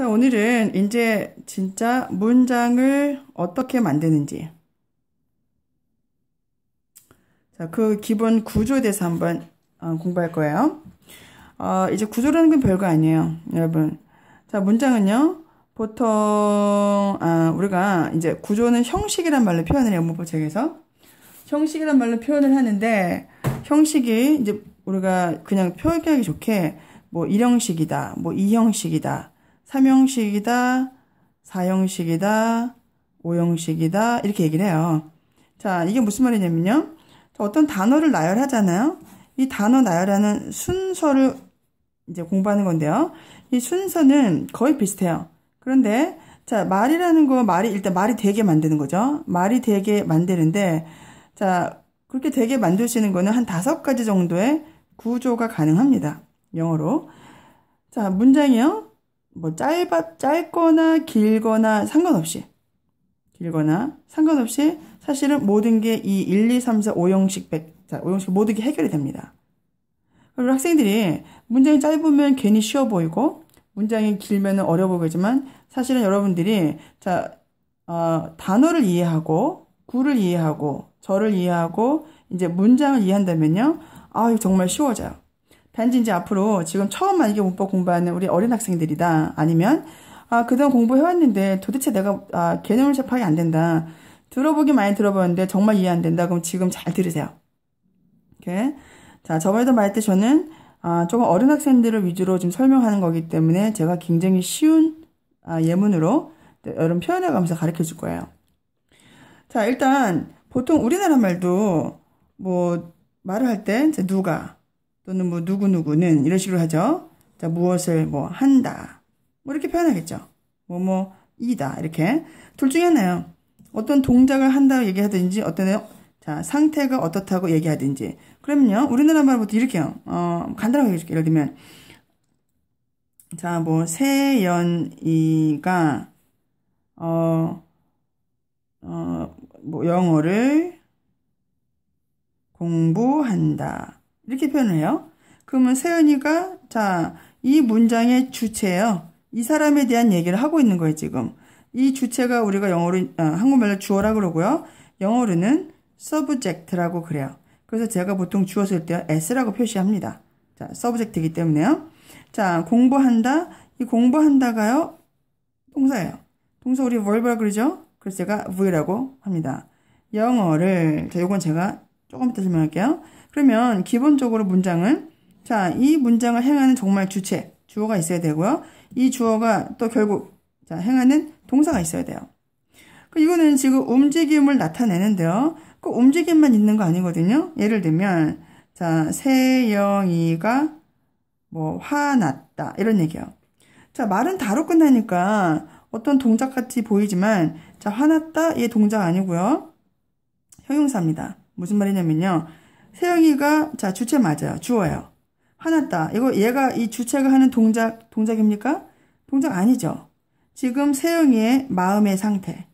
자, 오늘은 이제 진짜 문장을 어떻게 만드는지. 자, 그 기본 구조에 대해서 한번 어, 공부할 거예요. 어, 이제 구조라는 건 별거 아니에요, 여러분. 자, 문장은요. 보통 아, 우리가 이제 구조는 형식이란 말로 표현을 해요. 문법 책에서 형식이란 말로 표현을 하는데 형식이 이제 우리가 그냥 표현하기 좋게 뭐 일형식이다, 뭐 이형식이다, 3형식이다, 4형식이다, 5형식이다 이렇게 얘기를 해요. 자 이게 무슨 말이냐면요. 어떤 단어를 나열하잖아요. 이 단어 나열하는 순서를 이제 공부하는 건데요. 이 순서는 거의 비슷해요. 그런데 자 말이라는 거 말이 일단 말이 되게 만드는 거죠. 말이 되게 만드는데 자 그렇게 되게 만드시는 거는 한 다섯 가지 정도의 구조가 가능합니다. 영어로 자 문장이요. 뭐 짧아, 짧거나 길거나 상관없이 길거나 상관없이 사실은 모든 게 이 1, 2, 3, 4, 5형식 1 자, 5형식 모든 게 해결이 됩니다. 그리고 학생들이 문장이 짧으면 괜히 쉬워 보이고 문장이 길면 어려 보이지만 사실은 여러분들이 자, 어, 단어를 이해하고 구를 이해하고 절을 이해하고 이제 문장을 이해한다면요. 아, 정말 쉬워져요. 단지 이제 앞으로 지금 처음 만약에 문법 공부하는 우리 어린 학생들이다. 아니면, 아, 그동안 공부해왔는데 도대체 내가, 아, 개념을 접하기 안 된다. 들어보기 많이 들어봤는데 정말 이해 안 된다. 그럼 지금 잘 들으세요. 이렇게. 자, 저번에도 말했듯이 저는, 아, 조금 어린 학생들을 위주로 좀 설명하는 거기 때문에 제가 굉장히 쉬운, 아, 예문으로 여러분 표현해가면서 가르쳐 줄 거예요. 자, 일단, 보통 우리나라 말도, 뭐, 말을 할 때, 이제 누가, 또는 뭐 누구누구는 이런 식으로 하죠. 자, 무엇을 뭐 한다. 뭐 이렇게 표현하겠죠. 뭐뭐 뭐, 이다. 이렇게. 둘 중에 하나요. 어떤 동작을 한다고 얘기하든지 어떤 자, 상태가 어떻다고 얘기하든지. 그러면요. 우리나라 말부터 이렇게요. 어, 간단하게 해줄게요. 예를 들면 자, 뭐 세연이가 어, 어, 뭐 영어를 공부한다. 이렇게 표현해요. 그러면 세연이가 자, 이 문장의 주체예요. 이 사람에 대한 얘기를 하고 있는 거예요, 지금. 이 주체가 우리가 영어로 아, 한국말로 주어라 그러고요. 영어로는 subject라고 그래요. 그래서 제가 보통 주어 쓸 때 s라고 표시합니다. 자, subject이기 때문에요. 자, 공부한다. 이 공부한다가요. 동사예요. 동사 우리 verb라 그러죠? 그래서 제가 v라고 합니다. 영어를 자, 요건 제가 조금 이따 설명할게요. 그러면 기본적으로 문장은 자, 이 문장을 행하는 정말 주체, 주어가 있어야 되고요. 이 주어가 또 결국 자, 행하는 동사가 있어야 돼요. 그 이거는 지금 움직임을 나타내는데요. 그 움직임만 있는 거 아니거든요. 예를 들면 자, 세영이가 뭐 화났다 이런 얘기요. 예 자, 말은 다로 끝나니까 어떤 동작 같이 보이지만 자, 화났다 얘 동작 아니고요. 형용사입니다. 무슨 말이냐면요. 세영이가 자 주체 맞아요. 주어요. 화났다. 이거 얘가 이 주체가 하는 동작 동작입니까? 동작 아니죠. 지금 세영이의 마음의 상태.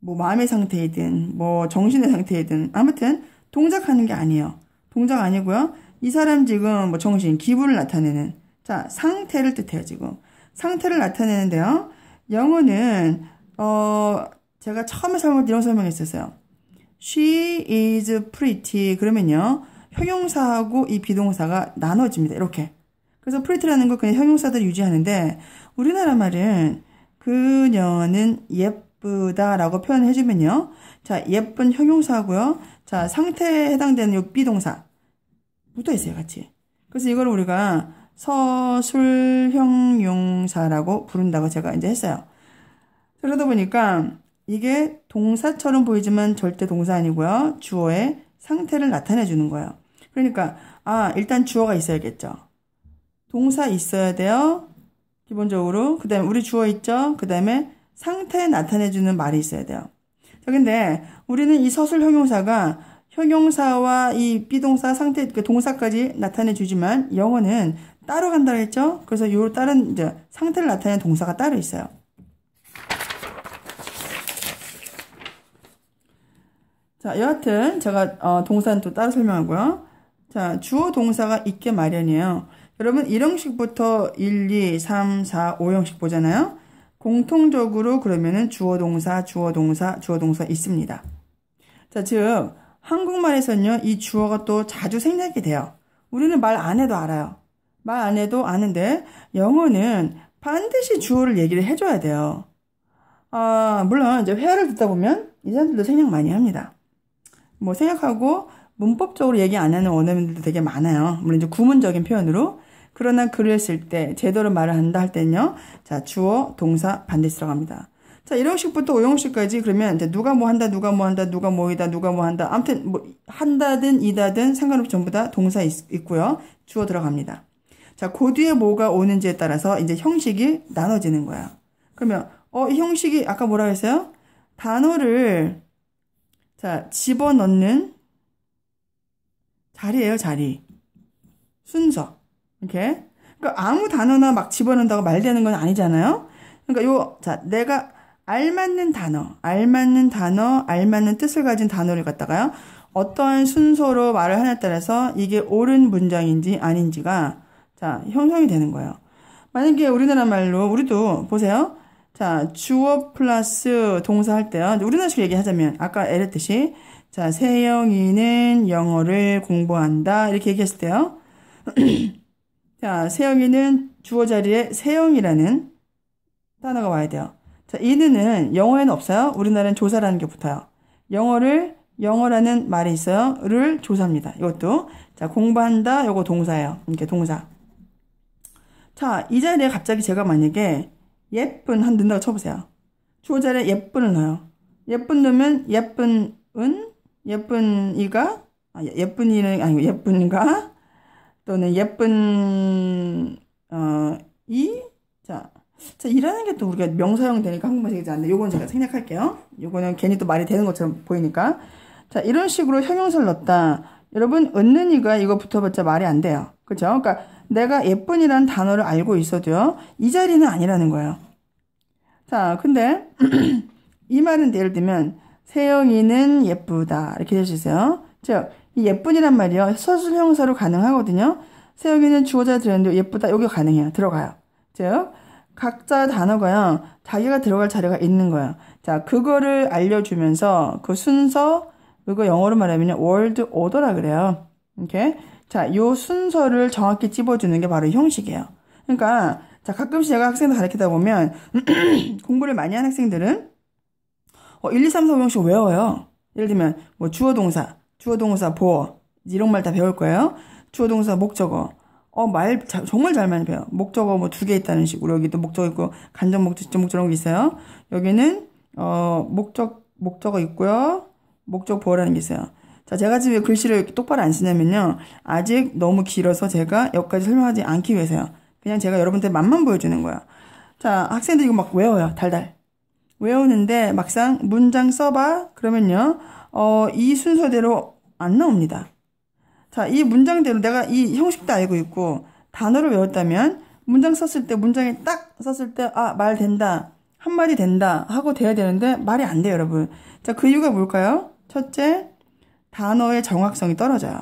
뭐 마음의 상태이든 뭐 정신의 상태이든 아무튼 동작하는 게 아니에요. 동작 아니고요. 이 사람 지금 뭐 정신, 기분을 나타내는 자 상태를 뜻해요 지금 상태를 나타내는데요. 영어는 어 제가 처음에 설명 이런 설명했었어요. She is pretty. 그러면요. 형용사하고 이 비동사가 나눠집니다. 이렇게. 그래서 pretty라는 건 그냥 형용사들 유지하는데 우리나라 말은 그녀는 예쁘다라고 표현해주면요. 자, 예쁜 형용사고요. 자, 상태에 해당되는 이 비동사 붙어 있어요, 같이. 그래서 이걸 우리가 서술형용사라고 부른다고 제가 이제 했어요. 그러다 보니까 이게 동사처럼 보이지만 절대 동사 아니고요. 주어의 상태를 나타내 주는 거예요. 그러니까 아 일단 주어가 있어야겠죠. 동사 있어야 돼요. 기본적으로 그다음에 우리 주어 있죠. 그다음에 상태 나타내 주는 말이 있어야 돼요. 자 근데 우리는 이 서술 형용사가 형용사와 이 비동사 상태 그러니까 동사까지 나타내 주지만 영어는 따로 간다고 했죠. 그래서 요 다른 이제 상태를 나타내는 동사가 따로 있어요. 자, 여하튼 제가 어, 동사는 또 따로 설명하고요. 자, 주어 동사가 있게 마련이에요. 여러분 1형식부터 1, 2, 3, 4, 5형식 보잖아요. 공통적으로 그러면은 주어 동사, 주어 동사, 주어 동사 있습니다. 자, 즉 한국말에서는요. 이 주어가 또 자주 생략이 돼요. 우리는 말 안 해도 알아요. 말 안 해도 아는데 영어는 반드시 주어를 얘기를 해줘야 돼요. 아, 물론 이제 회화를 듣다 보면 이 사람들도 생략 많이 합니다. 뭐 생각하고 문법적으로 얘기 안 하는 원어민들도 되게 많아요. 물론 이제 구문적인 표현으로. 그러나 글을 쓸 때, 제대로 말을 한다 할 때는요. 자, 주어, 동사, 반대시 들어갑니다. 자, 일형식부터 오형식까지 그러면 이제 누가 뭐 한다, 누가 뭐 한다, 누가 뭐이다, 누가 뭐 한다. 아무튼 뭐 한다든 이다든 상관없이 전부 다 동사 있, 있고요. 주어 들어갑니다. 자, 그 뒤에 뭐가 오는지에 따라서 이제 형식이 나눠지는 거예요 그러면 어, 이 형식이 아까 뭐라 그랬어요? 단어를 자, 집어넣는 자리예요, 자리. 순서. 이렇게. 그러니까 아무 단어나 막 집어넣는다고 말되는 건 아니잖아요. 그러니까 요, 자, 내가 알맞는 단어, 알맞는 단어, 알맞는 뜻을 가진 단어를 갖다가요. 어떠한 순서로 말을 하냐에 따라서 이게 옳은 문장인지 아닌지가 자, 형성이 되는 거예요. 만약에 우리나라 말로 우리도 보세요. 자, 주어 플러스 동사 할 때요. 우리나라식 얘기하자면 아까 애 했듯이 자, 세영이는 영어를 공부한다 이렇게 얘기했을 때요. 자, 세영이는 주어 자리에 세영이라는 단어가 와야 돼요. 자, 이는은 영어에는 없어요. 우리나라는 조사라는 게 붙어요. 영어를 영어라는 말이 있어요. 를 조사입니다. 이것도 자, 공부한다. 요거 동사예요. 이렇게 동사. 자, 이 자리에 갑자기 제가 만약에 예쁜 한 넣는다고 쳐보세요. 주어 자리에 예쁜을 넣어요. 예쁜 넣으면 예쁜 은 예쁜 이가 아, 예, 예쁜 이는 아니고 예쁜가 또는 예쁜 어, 이 자. 자, 이라는 게 또 우리가 명사형 되니까 한국말이 되지 않나데 요건 제가 생략할게요. 요거는 괜히 또 말이 되는 것처럼 보이니까. 자, 이런 식으로 형용사를 넣었다. 여러분, 얻는 이가 이거 붙어봤자 말이 안 돼요. 그죠? 그러니까 내가 예쁜이라는 단어를 알고 있어도요, 이 자리는 아니라는 거예요. 자, 근데 이 말은 예를 들면 세영이는 예쁘다 이렇게 해주세요. 즉, 이 예쁜이란 말이요 서술 형사로 가능하거든요. 세영이는 주어자 들었는데 예쁘다 여기 가능해요. 들어가요. 즉, 각자 단어가요 자기가 들어갈 자리가 있는 거예요. 자, 그거를 알려주면서 그 순서 그거 영어로 말하면 월드 오더라 그래요. 이렇게 자, 요 순서를 정확히 찝어주는 게 바로 형식이에요. 그러니까, 자, 가끔씩 제가 학생들 가르치다 보면, 공부를 많이 한 학생들은, 어, 1, 2, 3, 4, 5 형식 외워요. 예를 들면, 뭐, 주어 동사, 주어 동사 보어, 이런 말 다 배울 거예요. 주어 동사 목적어, 어, 말, 자, 정말 잘 많이 배워. 요 목적어 뭐 두 개 있다는 식으로. 여기 또 목적어 있고, 간접 목적, 직접 목적 이런 게 있어요. 여기는, 어, 목적, 목적어 있고요. 목적 보어라는 게 있어요. 자, 제가 지금 글씨를 똑바로 안 쓰냐면요. 아직 너무 길어서 제가 여기까지 설명하지 않기 위해서요. 그냥 제가 여러분들 맛만 보여주는 거예요 자, 학생들 이거 막 외워요. 달달. 외우는데 막상 문장 써봐. 그러면요. 어, 이 순서대로 안 나옵니다. 자, 이 문장대로 내가 이 형식도 알고 있고 단어를 외웠다면 문장 썼을 때문장이딱 썼을 때 아, 말 된다. 한마디 된다. 하고 돼야 되는데 말이 안 돼요, 여러분. 자, 그 이유가 뭘까요? 첫째, 단어의 정확성이 떨어져요.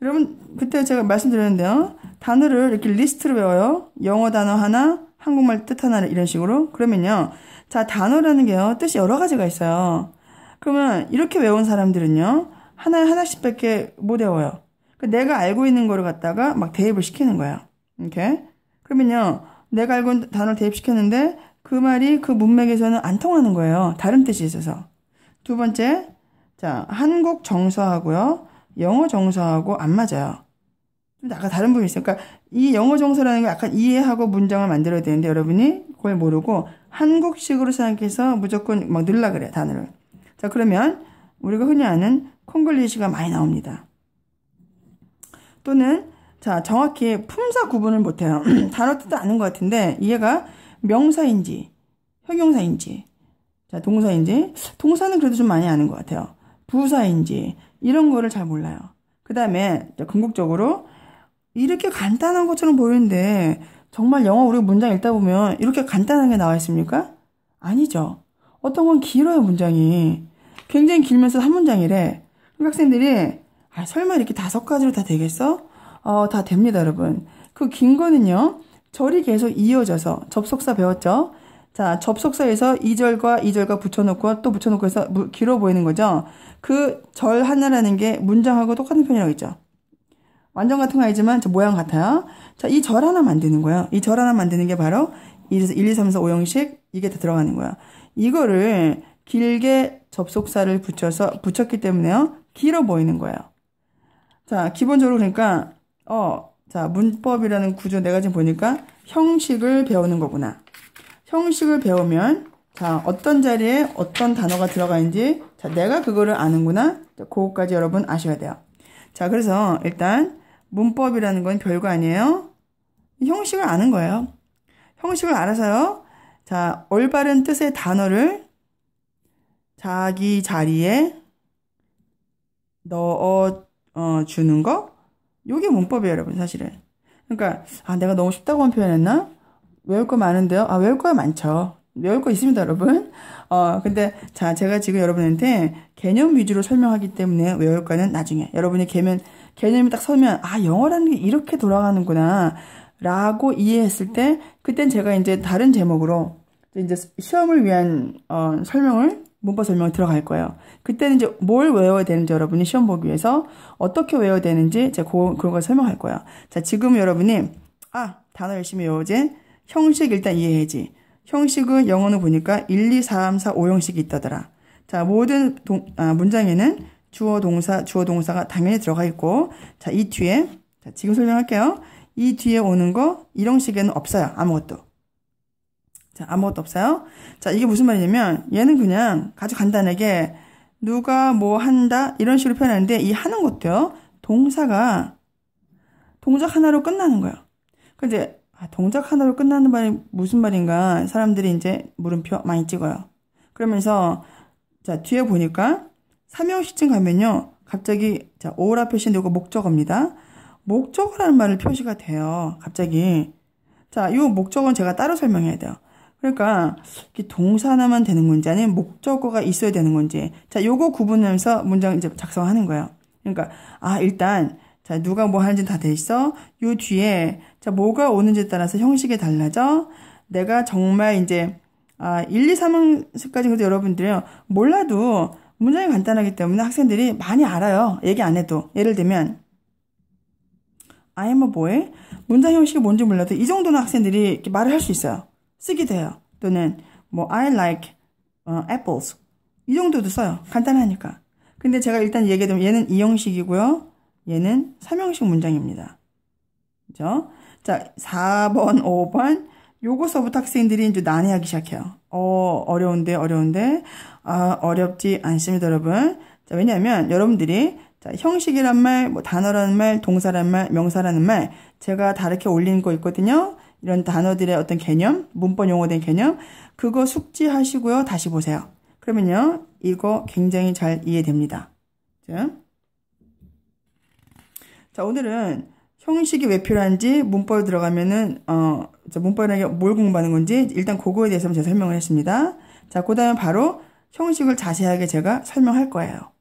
여러분, 그때 제가 말씀드렸는데요. 단어를 이렇게 리스트로 외워요. 영어 단어 하나, 한국말 뜻 하나, 이런 식으로. 그러면요. 자, 단어라는 게요. 뜻이 여러 가지가 있어요. 그러면 이렇게 외운 사람들은요. 하나에 하나씩 밖에 못 외워요. 그러니까 내가 알고 있는 거를 갖다가 막 대입을 시키는 거예요. 이렇게. 그러면요. 내가 알고 있는 단어를 대입시켰는데 그 말이 그 문맥에서는 안 통하는 거예요. 다른 뜻이 있어서. 두 번째, 자, 한국 정서하고요. 영어 정서하고 안 맞아요. 좀 아까 다른 부분이 있어요. 그러니까 이 영어 정서라는 게 약간 이해하고 문장을 만들어야 되는데 여러분이 그걸 모르고 한국식으로 생각해서 무조건 막 늘라 그래 요 단어를. 자, 그러면 우리가 흔히 아는 콩글리시가 많이 나옵니다. 또는 자, 정확히 품사 구분을 못 해요. 단어 뜻도 아는 것 같은데 이해가 명사인지 형용사인지 자, 동사인지 동사는 그래도 좀 많이 아는 것 같아요. 부사인지 이런 거를 잘 몰라요. 그 다음에 궁극적으로 이렇게 간단한 것처럼 보이는데 정말 영어 우리 문장 읽다 보면 이렇게 간단한 게 나와 있습니까? 아니죠. 어떤 건 길어요 문장이. 굉장히 길면서 한 문장이래. 그러니까 학생들이 아, 설마 이렇게 다섯 가지로 다 되겠어? 어, 다 됩니다 여러분. 그 긴 거는요. 절이 계속 이어져서 접속사 배웠죠? 자, 접속사에서 이절과이절과 붙여놓고 또 붙여놓고 해서 길어 보이는 거죠. 그 절 하나라는 게 문장하고 똑같은 편이라고 했죠. 완전 같은 거 아니지만 저 모양 같아요. 자, 이 절 하나 만드는 거예요. 이 절 하나 만드는 게 바로 1, 2, 3, 4, 5형식 이게 다 들어가는 거예요. 이거를 길게 접속사를 붙여서 붙였기 때문에요. 길어 보이는 거예요. 자, 기본적으로 그러니까 어, 자, 문법이라는 구조 내가 네 지금 보니까 형식을 배우는 거구나. 형식을 배우면 자 어떤 자리에 어떤 단어가 들어가는지 있자 내가 그거를 아는구나 자, 그거까지 여러분 아셔야 돼요. 자 그래서 일단 문법이라는 건 별거 아니에요. 형식을 아는 거예요. 형식을 알아서요. 자 올바른 뜻의 단어를 자기 자리에 넣어 어, 주는 거. 요게 문법이에요, 여러분, 사실은. 그러니까, 아, 내가 너무 쉽다고만 표현했나? 외울 거 많은데요. 아, 외울 거야 많죠. 외울 거 있습니다, 여러분. 어, 근데 자, 제가 지금 여러분한테 개념 위주로 설명하기 때문에 외울 거는 나중에 여러분이 개면 개념이 딱 서면 아, 영어라는 게 이렇게 돌아가는구나. 라고 이해했을 때 그땐 제가 이제 다른 제목으로 이제 시험을 위한 어, 설명을 문법 설명을 들어갈 거예요. 그때는 이제 뭘 외워야 되는지 여러분이 시험 보기 위해서 어떻게 외워야 되는지 제가 그런 걸 설명할 거예요. 자, 지금 여러분이 아, 단어 열심히 외우지. 형식 일단 이해해지. 야 형식은 영어는 보니까 1, 2, 3, 4, 5형식이 있다더라. 자, 모든 동, 아, 문장에는 주어 동사, 주어 동사가 당연히 들어가 있고, 자, 이 뒤에, 자, 지금 설명할게요. 이 뒤에 오는 거, 이런 식에는 없어요. 아무것도. 자, 아무것도 없어요. 자, 이게 무슨 말이냐면, 얘는 그냥 아주 간단하게, 누가 뭐 한다, 이런 식으로 표현하는데, 이 하는 것도요, 동사가 동작 하나로 끝나는 거예요. 근데 그러니까 아, 동작 하나로 끝나는 말이 무슨 말인가 사람들이 이제 물음표 많이 찍어요. 그러면서 자 뒤에 보니까 삼형시쯤 가면요. 갑자기 자 오라 표시인데 이거 목적어입니다. 목적어라는 말을 표시가 돼요. 갑자기 자이 목적어는 제가 따로 설명해야 돼요. 그러니까 동사 하나만 되는 건지 아니면 목적어가 있어야 되는 건지 자 요거 구분하면서 문장 이제 작성하는 거예요. 그러니까 아 일단 자, 누가 뭐 하는지 다 돼 있어. 요 뒤에, 자, 뭐가 오는지에 따라서 형식이 달라져. 내가 정말 이제, 아, 1, 2, 3학년까지 그래도 여러분들이요. 몰라도 문장이 간단하기 때문에 학생들이 많이 알아요. 얘기 안 해도. 예를 들면, I'm a boy. 문장 형식이 뭔지 몰라도 이 정도는 학생들이 이렇게 말을 할 수 있어요. 쓰기돼요 또는 뭐 I like 어, apples. 이 정도도 써요. 간단하니까. 근데 제가 일단 얘기해드면 얘는 이 형식이고요. 얘는 삼형식 문장입니다. 그죠? 자, 4번, 5번. 요거서부터 학생들이 이제 난해하기 시작해요. 어, 어려운데, 어려운데. 아, 어렵지 않습니다, 여러분. 자, 왜냐면 여러분들이 자, 형식이란 말, 뭐 단어라는 말, 동사란 말, 명사라는 말 제가 다르게 올리는거 있거든요. 이런 단어들의 어떤 개념, 문법 용어된 개념 그거 숙지하시고요. 다시 보세요. 그러면요. 이거 굉장히 잘 이해됩니다. 자, 자, 오늘은 형식이 왜 필요한지 문법에 들어가면은 어, 문법이라는 게 뭘 공부하는 건지 일단 그거에 대해서 제가 설명을 했습니다. 자, 그다음에 바로 형식을 자세하게 제가 설명할 거예요.